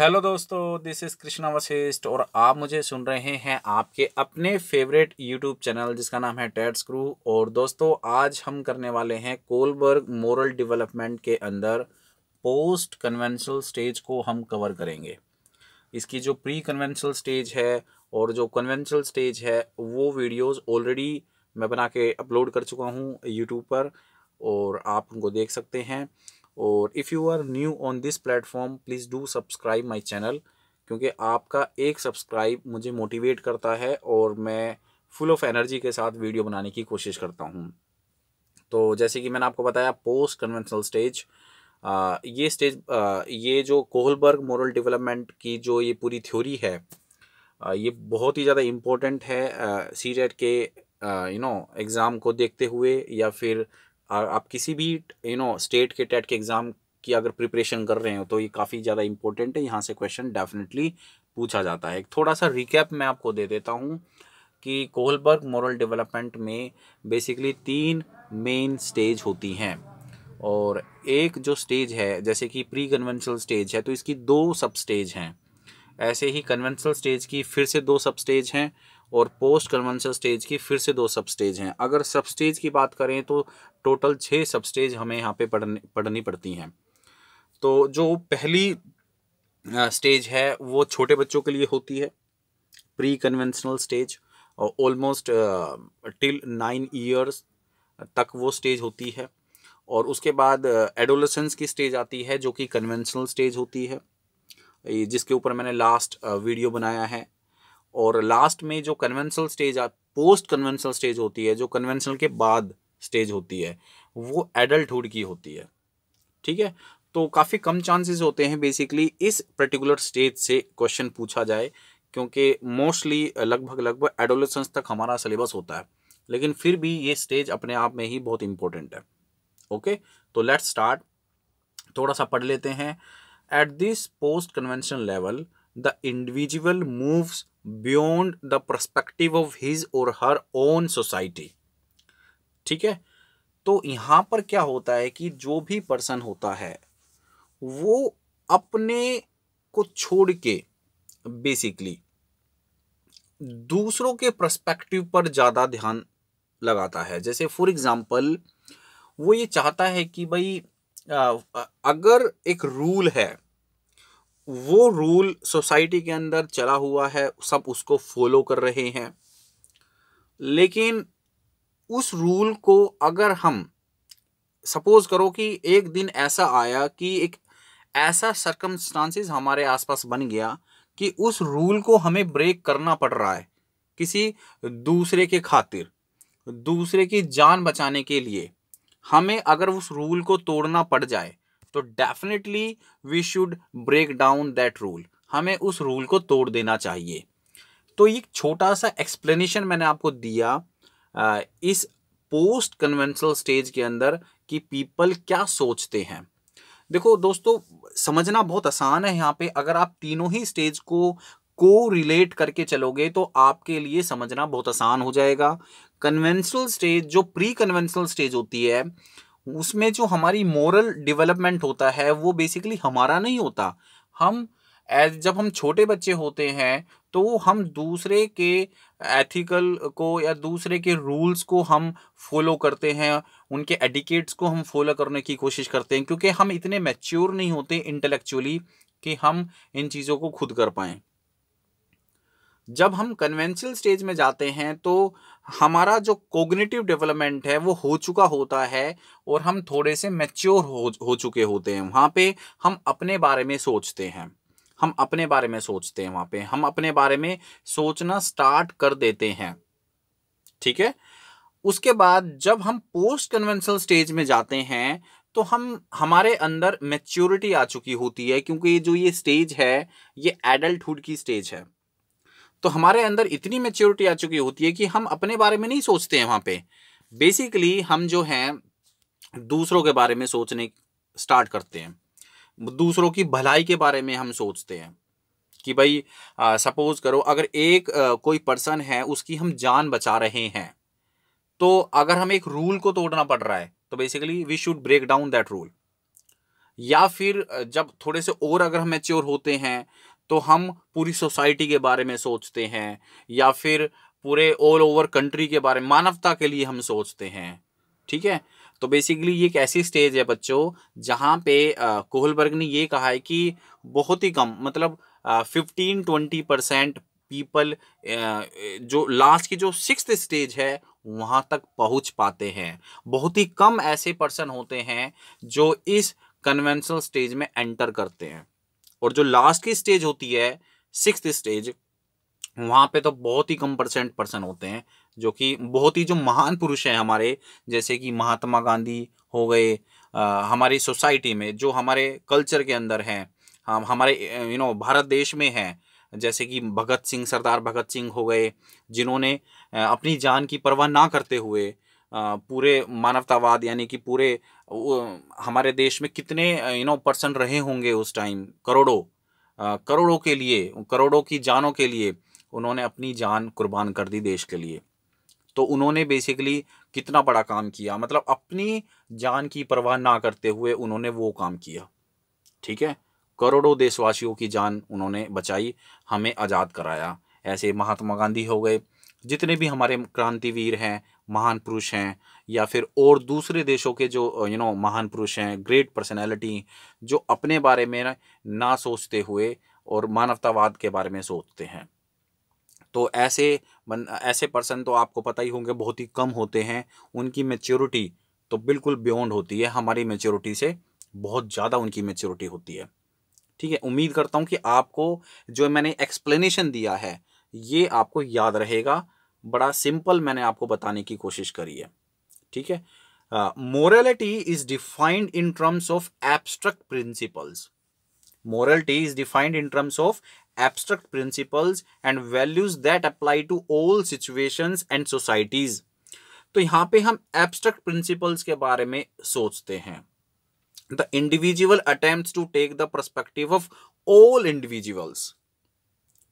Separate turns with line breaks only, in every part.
Hello दोस्तों this is Krishna Vashishtha और आप मुझे सुन रहे हैं आपके अपने फेवरेट यूट्यूब चैनल जिसका नाम है टेड स्क्रू और दोस्तों आज हम करने वाले हैं कोलबर्ग मोरल डेवलपमेंट के अंदर पोस्ट कन्वेंशनल स्टेज को हम कवर करेंगे इसकी जो प्री कन्वेंशनल स्टेज है और जो कन्वेंशनल स्टेज है वो वीडियोज़ ऑलरेडी मैं बना के अपलोड कर चुका हूँ यूट्यूब पर और आप उनको देख सकते हैं और if you are new on this platform please do subscribe my channel क्योंकि आपका एक सब्सक्राइब मुझे मोटिवेट करता है और मैं फुल ऑफ एनर्जी के साथ वीडियो बनाने की कोशिश करता हूँ तो जैसे कि मैंने आपको बताया पोस्ट कन्वेंशनल स्टेज ये स्टेज ये जो कोहलबर्ग मॉरल डेवलपमेंट की जो ये पूरी थ्योरी है आ, ये बहुत ही ज़्यादा इम्पोर्टेंट है सी के यू नो एग्ज़ाम को देखते हुए या फिर आप किसी भी यू नो स्टेट के टेट के एग्ज़ाम की अगर प्रिपरेशन कर रहे हो तो ये काफ़ी ज़्यादा इंपॉर्टेंट है यहाँ से क्वेश्चन डेफिनेटली पूछा जाता है थोड़ा सा रिकैप मैं आपको दे देता हूँ कि कोहलबर्ग मॉरल डेवलपमेंट में बेसिकली तीन मेन स्टेज होती हैं और एक जो स्टेज है जैसे कि प्री कन्वेंशनल स्टेज है तो इसकी दो सब स्टेज हैं ऐसे ही कन्वेंशनल स्टेज की फिर से दो सब स्टेज हैं और पोस्ट कन्वेंशनल स्टेज की फिर से दो सब स्टेज हैं अगर सब स्टेज की बात करें तो टोटल छः सब स्टेज हमें यहाँ पे पढ़ने पढ़नी पड़ती हैं तो जो पहली स्टेज है वो छोटे बच्चों के लिए होती है pre conventional stage almost till nine years तक वो स्टेज होती है और उसके बाद एडोलसेंस की स्टेज आती है जो कि कन्वेंशनल स्टेज होती है जिसके ऊपर मैंने लास्ट वीडियो बनाया है और लास्ट में जो conventional stage post conventional stage होती है जो कन्वेंशनल के बाद स्टेज होती है वो एडल्टहुड की होती है ठीक है तो काफ़ी कम चांसेस होते हैं बेसिकली इस पर्टिकुलर स्टेज से क्वेश्चन पूछा जाए क्योंकि मोस्टली लगभग लगभग एडोलेसेंस तक हमारा सिलेबस होता है लेकिन फिर भी ये स्टेज अपने आप में ही बहुत इंपॉर्टेंट है ओके तो लेट्स स्टार्ट थोड़ा सा पढ़ लेते हैं At this post-convention level, the individual moves beyond the perspective of his or her own society. ठीक है तो यहाँ पर क्या होता है कि जो भी पर्सन होता है वो अपने को छोड़ के बेसिकली दूसरों के प्रस्पेक्टिव पर ज़्यादा ध्यान लगाता है जैसे फॉर एग्जांपल वो ये चाहता है कि भाई अगर एक रूल है वो रूल सोसाइटी के अंदर चला हुआ है सब उसको फॉलो कर रहे हैं लेकिन उस रूल को अगर हम सपोज करो कि एक दिन ऐसा आया कि एक ऐसा सरकमस्टांसिस हमारे आसपास बन गया कि उस रूल को हमें ब्रेक करना पड़ रहा है किसी दूसरे के खातिर दूसरे की जान बचाने के लिए हमें अगर उस रूल को तोड़ना पड़ जाए तो definitely we should break down that rule हमें उस रूल को तोड़ देना चाहिए तो ये छोटा सा एक्सप्लेनेशन मैंने आपको दिया इस पोस्ट कन्वेंशनल स्टेज के अंदर कि पीपल क्या सोचते हैं देखो दोस्तों समझना बहुत आसान है यहाँ पे अगर आप तीनों ही स्टेज को को रिलेट करके चलोगे तो आपके लिए समझना बहुत आसान हो जाएगा कन्वेंशनल स्टेज जो प्री कन्वेंशनल स्टेज होती है उसमें जो हमारी मॉरल डेवलपमेंट होता है वो बेसिकली हमारा नहीं होता हम एज जब हम छोटे बच्चे होते हैं तो हम दूसरे के एथिकल को या दूसरे के रूल्स को हम फॉलो करते हैं उनके एडिकेट्स को हम फॉलो करने की कोशिश करते हैं क्योंकि हम इतने मैच्योर नहीं होते इंटेलेक्चुअली कि हम इन चीज़ों को खुद कर पाएँ जब हम कन्वेंशनल स्टेज में जाते हैं तो हमारा जो कोग्नेटिव डेवलपमेंट है वो हो चुका होता है और हम थोड़े से मैच्योर हो हो चुके होते हैं वहाँ पे हम अपने बारे में सोचते हैं हम अपने बारे में सोचते हैं वहाँ पे हम अपने बारे में सोचना स्टार्ट कर देते हैं ठीक है उसके बाद जब हम पोस्ट कन्वेंशनल स्टेज में जाते हैं तो हम हमारे अंदर मेच्योरिटी आ चुकी होती है क्योंकि जो ये स्टेज है ये एडल्टहुड की स्टेज है तो हमारे अंदर इतनी मेच्योरिटी आ चुकी होती है कि हम अपने बारे में नहीं सोचते हैं वहाँ पे बेसिकली हम जो हैं दूसरों के बारे में सोचने स्टार्ट करते हैं दूसरों की भलाई के बारे में हम सोचते हैं कि भाई सपोज करो अगर एक आ, कोई पर्सन है उसकी हम जान बचा रहे हैं तो अगर हम एक रूल को तोड़ना पड़ रहा है तो basically we should break down that rule या फिर जब थोड़े से और अगर हम मेच्योर होते हैं तो हम पूरी सोसाइटी के बारे में सोचते हैं या फिर पूरे ऑल ओवर कंट्री के बारे में मानवता के लिए हम सोचते हैं ठीक है तो बेसिकली ये एक ऐसी स्टेज है बच्चों जहाँ पे कोहलबर्ग ने ये कहा है कि बहुत ही कम मतलब फिफ्टीन ट्वेंटी परसेंट पीपल जो लास्ट की जो सिक्स स्टेज है वहाँ तक पहुँच पाते हैं बहुत ही कम ऐसे पर्सन होते हैं जो इस कन्वेंशनल स्टेज में एंटर करते हैं और जो लास्ट की स्टेज होती है सिक्स स्टेज वहाँ पे तो बहुत ही कम परसेंट पर्सन होते हैं जो कि बहुत ही जो महान पुरुष हैं हमारे जैसे कि महात्मा गांधी हो गए आ, हमारी सोसाइटी में जो हमारे कल्चर के अंदर हैं हम हमारे यू नो भारत देश में हैं जैसे कि भगत सिंह सरदार भगत सिंह हो गए जिन्होंने अपनी जान की परवाह ना करते हुए पूरे मानवतावाद यानी कि पूरे हमारे देश में कितने यू नो पर्सन रहे होंगे उस टाइम करोड़ों करोड़ों के लिए करोड़ों की जानों के लिए उन्होंने अपनी जान कुर्बान कर दी देश के लिए तो उन्होंने बेसिकली कितना बड़ा काम किया मतलब अपनी जान की परवाह ना करते हुए उन्होंने वो काम किया ठीक है करोड़ों देशवासियों की जान उन्होंने बचाई हमें आज़ाद कराया ऐसे महात्मा गांधी हो गए जितने भी हमारे क्रांतिवीर हैं महान पुरुष हैं या फिर और दूसरे देशों के जो यू नो महान पुरुष हैं ग्रेट पर्सनैलिटी जो अपने बारे में ना सोचते हुए और मानवतावाद के बारे में सोचते हैं तो ऐसे बन ऐसे पर्सन तो आपको पता ही होंगे बहुत ही कम होते हैं उनकी मेच्योरिटी तो बिल्कुल बियॉन्ड होती है हमारी मेच्योरिटी से बहुत ज़्यादा उनकी मेच्योरिटी होती है ठीक है उम्मीद करता हूँ कि आपको जो मैंने एक्सप्लेनेशन दिया है ये आपको याद रहेगा बड़ा सिंपल मैंने आपको बताने की कोशिश करी है ठीक है morality is defined in terms of abstract principles morality is defined in terms of abstract principles and values that apply to all situation and societies तो यहां पे हम एब्स्ट्रक्ट प्रिंसिपल्स के बारे में सोचते हैं the individual attempt to take the perspective of all individuals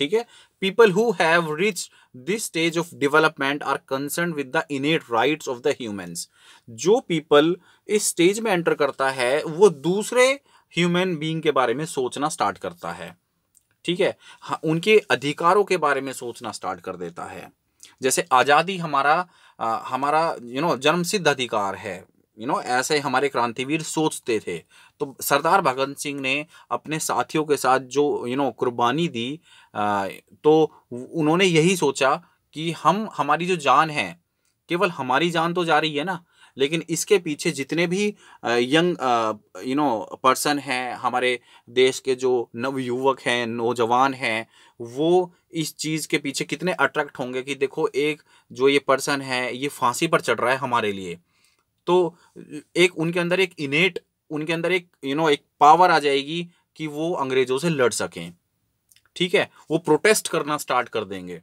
ठीक है people who have reach this stage of development are concern with the innate rights of the humans जो पीपल इस स्टेज में एंटर करता है वो दूसरे ह्यूमन बीइंग के बारे में सोचना स्टार्ट करता है ठीक है हाँ, उनके अधिकारों के बारे में सोचना स्टार्ट कर देता है जैसे आजादी हमारा आ, हमारा यू नो जन्म जन्मसिद्ध अधिकार है यू नो ऐसे हमारे क्रांतिवीर सोचते थे तो सरदार भगत सिंह ने अपने साथियों के साथ जो यू नो कुर्बानी दी आ, तो उन्होंने यही सोचा कि हम हमारी जो जान है केवल हमारी जान तो जा रही है ना लेकिन इसके पीछे जितने भी यंग यू नो पर्सन हैं हमारे देश के जो नवयुवक हैं नौजवान हैं वो इस चीज़ के पीछे कितने अट्रैक्ट होंगे कि देखो एक जो ये पर्सन है ये फांसी पर चढ़ रहा है हमारे लिए तो एक उनके अंदर एक इनेट उनके अंदर एक यू you नो know, एक पावर आ जाएगी कि वो अंग्रेजों से लड़ सकें ठीक है वो प्रोटेस्ट करना स्टार्ट कर देंगे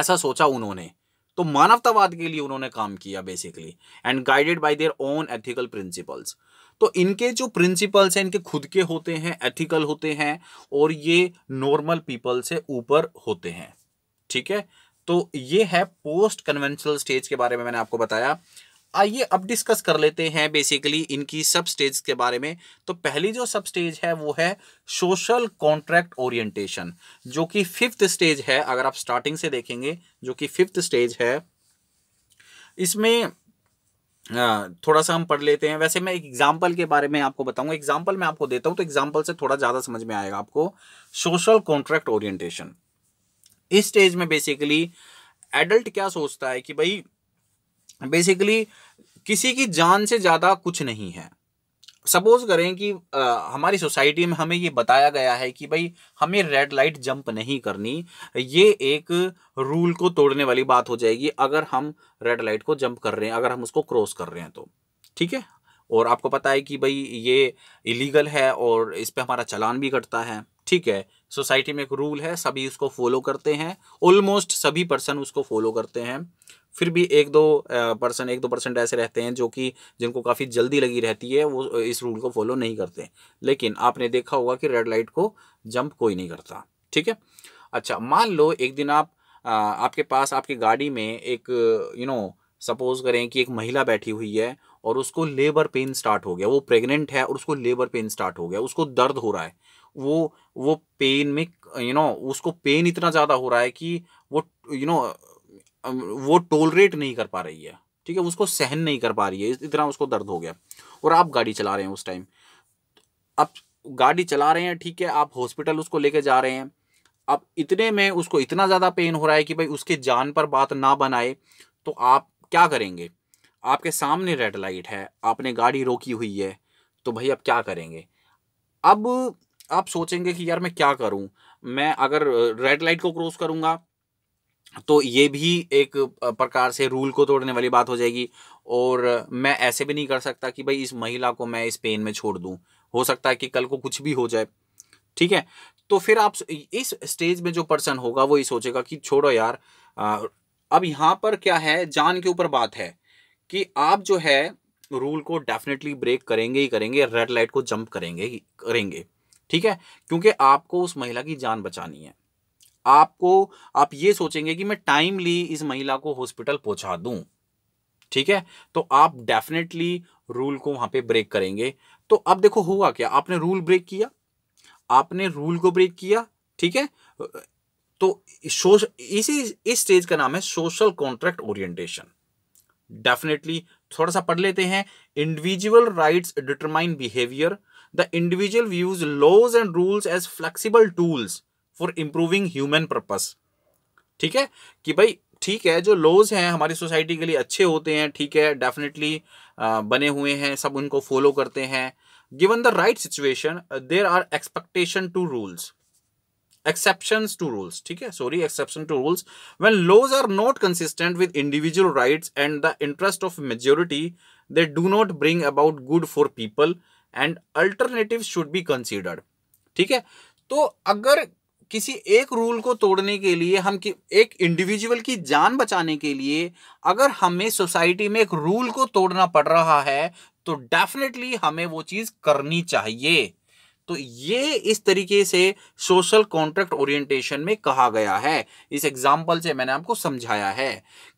ऐसा सोचा उन्होंने तो मानवतावाद के लिए उन्होंने काम किया basically and guided by their own ethical principles तो इनके जो प्रिंसिपल्स हैं इनके खुद के होते हैं एथिकल होते हैं और ये नॉर्मल पीपल से ऊपर होते हैं ठीक है तो ये है पोस्ट कन्वेंशनल स्टेज के बारे में मैंने आपको बताया आइए अब डिस्कस कर लेते हैं बेसिकली इनकी सब स्टेज के बारे में तो पहली जो सब स्टेज है वो है सोशल कॉन्ट्रैक्ट ओरिएंटेशन जो कि फिफ्थ स्टेज है अगर आप स्टार्टिंग से देखेंगे जो कि फिफ्थ स्टेज है इसमें थोड़ा सा हम पढ़ लेते हैं वैसे मैं एक एग्जाम्पल के बारे में आपको बताऊंगा एग्जाम्पल मैं आपको देता हूं तो एग्जाम्पल से थोड़ा ज़्यादा समझ में आएगा आपको सोशल कॉन्ट्रैक्ट ओरिएंटेशन इस स्टेज में बेसिकली एडल्ट क्या सोचता है कि भाई बेसिकली किसी की जान से ज़्यादा कुछ नहीं है सपोज करें कि आ, हमारी सोसाइटी में हमें ये बताया गया है कि भाई हमें रेड लाइट जंप नहीं करनी ये एक रूल को तोड़ने वाली बात हो जाएगी अगर हम रेड लाइट को जंप कर रहे हैं अगर हम उसको क्रॉस कर रहे हैं तो ठीक है और आपको पता है कि भाई ये इलीगल है और इस पर हमारा चलान भी कटता है ठीक है सोसाइटी में एक रूल है सभी उसको फॉलो करते हैं ऑलमोस्ट सभी पर्सन उसको फॉलो करते हैं फिर भी एक दो पर्सन एक दो परसेंट ऐसे रहते हैं जो कि जिनको काफ़ी जल्दी लगी रहती है वो इस रूल को फॉलो नहीं करते लेकिन आपने देखा होगा कि रेड लाइट को जंप कोई नहीं करता ठीक है अच्छा मान लो एक दिन आप आपके पास आपकी गाड़ी में एक यू नो सपोज करें कि एक महिला बैठी हुई है और उसको लेबर पेन स्टार्ट हो गया वो प्रेग्नेंट है और उसको लेबर पेन स्टार्ट हो गया उसको दर्द हो रहा है वो वो पेन में यू you नो know, उसको पेन इतना ज़्यादा हो रहा है कि वो यू you नो know, वो टोलरेट नहीं कर पा रही है ठीक है उसको सहन नहीं कर पा रही है इतना उसको दर्द हो गया और आप गाड़ी चला रहे हैं उस टाइम आप गाड़ी चला रहे हैं ठीक है आप हॉस्पिटल उसको लेके जा रहे हैं अब इतने में उसको इतना ज़्यादा पेन हो रहा है कि भाई उसके जान पर बात ना बनाए तो आप क्या करेंगे आपके सामने रेड लाइट है आपने गाड़ी रोकी हुई है तो भाई अब क्या करेंगे अब आप सोचेंगे कि यार मैं क्या करूं मैं अगर रेड लाइट को क्रॉस करूंगा तो ये भी एक प्रकार से रूल को तोड़ने वाली बात हो जाएगी और मैं ऐसे भी नहीं कर सकता कि भाई इस महिला को मैं इस पेन में छोड़ दूँ हो सकता है कि कल को कुछ भी हो जाए ठीक है तो फिर आप इस स्टेज में जो पर्सन होगा वो ये सोचेगा कि छोड़ो यार अब यहाँ पर क्या है जान के ऊपर बात है कि आप जो है रूल को डेफिनेटली ब्रेक करेंगे ही करेंगे रेड लाइट को जंप करेंगे ही करेंगे ठीक है क्योंकि आपको उस महिला की जान बचानी है आपको आप ये सोचेंगे कि मैं टाइमली इस महिला को हॉस्पिटल पहुंचा दूं ठीक है तो आप डेफिनेटली रूल को वहां पे ब्रेक करेंगे तो अब देखो हुआ क्या आपने रूल ब्रेक किया आपने रूल को ब्रेक किया ठीक है तो इसी इस स्टेज का नाम है सोशल कॉन्ट्रैक्ट ओरिएंटेशन डेफिनेटली थोड़ा सा पढ़ लेते हैं individual rights determine behaviour the individual views laws and rules as flexible tools for improving human purpose ठीक है कि भाई ठीक है जो लॉज हैं हमारी सोसाइटी के लिए अच्छे होते हैं ठीक है डेफिनेटली बने हुए हैं सब उनको फॉलो करते हैं given the right situation there are expectation to rules exception to rules ठीक है sorry exception to rules when laws are not consistent with individual right and the interest of majority they do not bring about good for people and alternative should be considered ठीक है तो अगर किसी एक rule को तोड़ने के लिए हम कि एक इंडिविजुअल की जान बचाने के लिए अगर हमें सोसाइटी में एक रूल को तोड़ना पड़ रहा है तो डेफिनेटली हमें वो चीज़ करनी चाहिए तो ये इस तरीके से सोशल कॉन्ट्रैक्ट ओरिएंटेशन में कहा गया है इस एग्जाम्पल से मैंने आपको समझाया है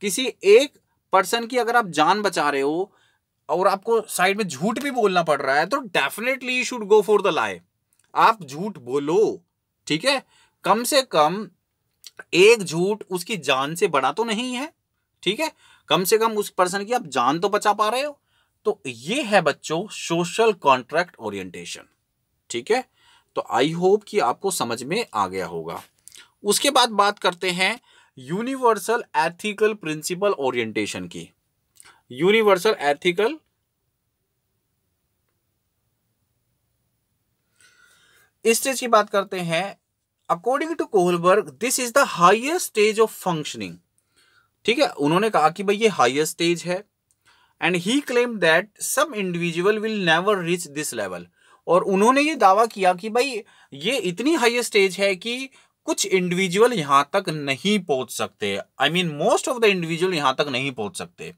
किसी एक पर्सन की अगर आप जान बचा रहे हो और आपको साइड में झूठ भी बोलना पड़ रहा है तो definitely should go for the life आप झूठ बोलो ठीक है कम से कम एक झूठ उसकी जान से बड़ा तो नहीं है ठीक है कम से कम उस पर्सन की आप जान तो बचा पा रहे हो तो ये है बच्चों सोशल कॉन्ट्रैक्ट ओरिएंटेशन ठीक है तो आई होप कि आपको समझ में आ गया होगा उसके बाद बात करते हैं यूनिवर्सल एथिकल प्रिंसिपल ओरिएंटेशन की यूनिवर्सल एथिकल इस चीज की बात करते हैं according to Kohlberg this is the highest stage of functioning ठीक है उन्होंने कहा कि भाई ये हाइएस्ट स्टेज है and he claim that some individual will never reach this level और उन्होंने ये दावा किया कि भाई ये इतनी हाइएस्ट स्टेज है कि कुछ इंडिविजुअल यहां तक नहीं पहुंच सकते I mean most of the individual यहां तक नहीं पहुंच सकते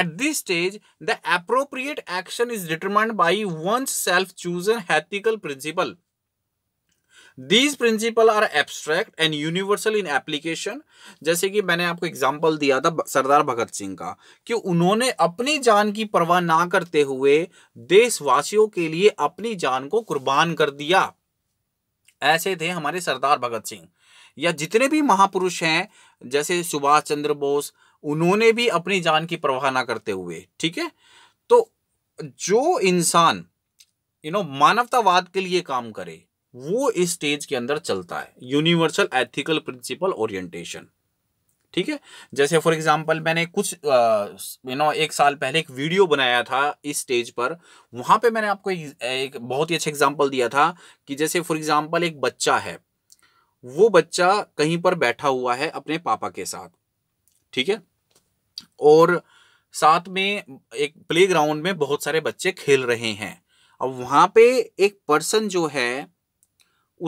at this stage the appropriate action is determined by one's self chosen ethical principle these principle are abstract and universal in application जैसे कि मैंने आपको एग्जाम्पल दिया था सरदार भगत सिंह का कि उन्होंने अपनी जान की परवाह ना करते हुए देशवासियों के लिए अपनी जान को कुर्बान कर दिया ऐसे थे हमारे सरदार भगत सिंह या जितने भी महापुरुष हैं जैसे सुभाष चंद्र बोस उन्होंने भी अपनी जान की परवाह ना करते हुए ठीक है तो जो इंसान यू नो मानवतावाद के लिए काम करे वो इस स्टेज के अंदर चलता है यूनिवर्सल एथिकल प्रिंसिपल ओरिएंटेशन ठीक है जैसे फॉर एग्जांपल मैंने कुछ यू नो एक साल पहले एक वीडियो बनाया था इस स्टेज पर वहां पे मैंने आपको एक, एक बहुत ही अच्छा एग्जांपल दिया था कि जैसे फॉर एग्जांपल एक बच्चा है वो बच्चा कहीं पर बैठा हुआ है अपने पापा के साथ ठीक है और साथ में एक प्ले में बहुत सारे बच्चे खेल रहे हैं अब वहां पे एक पर्सन जो है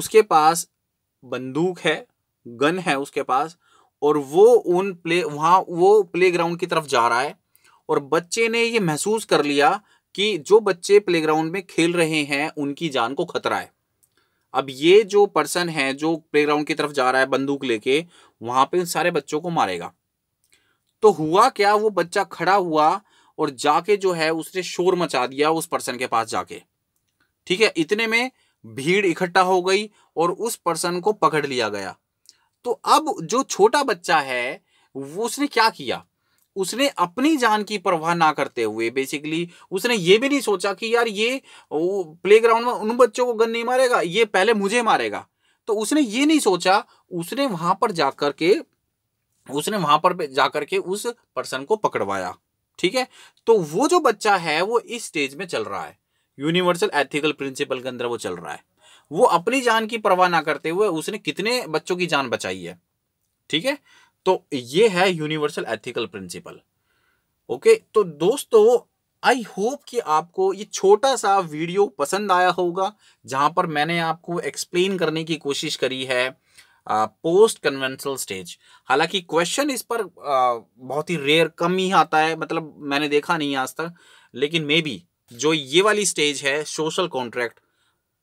उसके पास बंदूक है गन है उसके पास और वो उन प्ले वहाँ वो प्ले ग्राउंड की तरफ जा रहा है और बच्चे ने ये महसूस कर लिया कि जो बच्चे प्ले ग्राउंड में खेल रहे हैं उनकी जान को खतरा है अब ये जो पर्सन है जो प्ले ग्राउंड की तरफ जा रहा है बंदूक लेके वहां पे उन सारे बच्चों को मारेगा तो हुआ क्या वो बच्चा खड़ा हुआ और जाके जो है उसने शोर मचा दिया उस पर्सन के पास जाके ठीक है इतने में भीड़ इकट्ठा हो गई और उस पर्सन को पकड़ लिया गया तो अब जो छोटा बच्चा है वो उसने क्या किया उसने अपनी जान की परवाह ना करते हुए बेसिकली उसने ये भी नहीं सोचा कि यार ये प्ले ग्राउंड में उन बच्चों को गन नहीं मारेगा ये पहले मुझे मारेगा तो उसने ये नहीं सोचा उसने वहां पर जाकर के उसने वहां पर जाकर के उस पर्सन को पकड़वाया ठीक है तो वो जो बच्चा है वो इस स्टेज में चल रहा है यूनिवर्सल एथिकल प्रिंसिपल के अंदर वो चल रहा है वो अपनी जान की परवाह ना करते हुए उसने कितने बच्चों की जान बचाई है ठीक है तो ये है यूनिवर्सल एथिकल प्रिंसिपल ओके तो दोस्तों आई होप कि आपको ये छोटा सा वीडियो पसंद आया होगा जहां पर मैंने आपको एक्सप्लेन करने की कोशिश करी है पोस्ट कन्वेंशनल स्टेज हालांकि क्वेश्चन इस पर आ, बहुत ही रेयर कम ही आता है मतलब मैंने देखा नहीं आज तक लेकिन मे बी जो ये वाली स्टेज है सोशल कॉन्ट्रैक्ट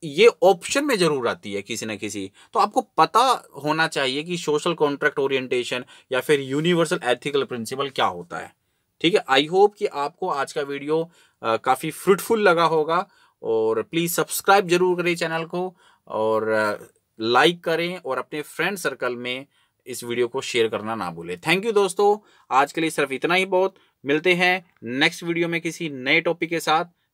ये ऑप्शन में जरूर आती है किसी ना किसी तो आपको पता होना चाहिए कि सोशल कॉन्ट्रैक्ट ओरिएंटेशन या फिर यूनिवर्सल एथिकल प्रिंसिपल क्या होता है ठीक है आई होप कि आपको आज का वीडियो काफ़ी फ्रूटफुल लगा होगा और प्लीज़ सब्सक्राइब जरूर करें चैनल को और लाइक करें और अपने फ्रेंड सर्कल में इस वीडियो को शेयर करना ना भूलें थैंक यू दोस्तों आज के लिए सिर्फ इतना ही बहुत मिलते हैं नेक्स्ट वीडियो में किसी नए टॉपिक के साथ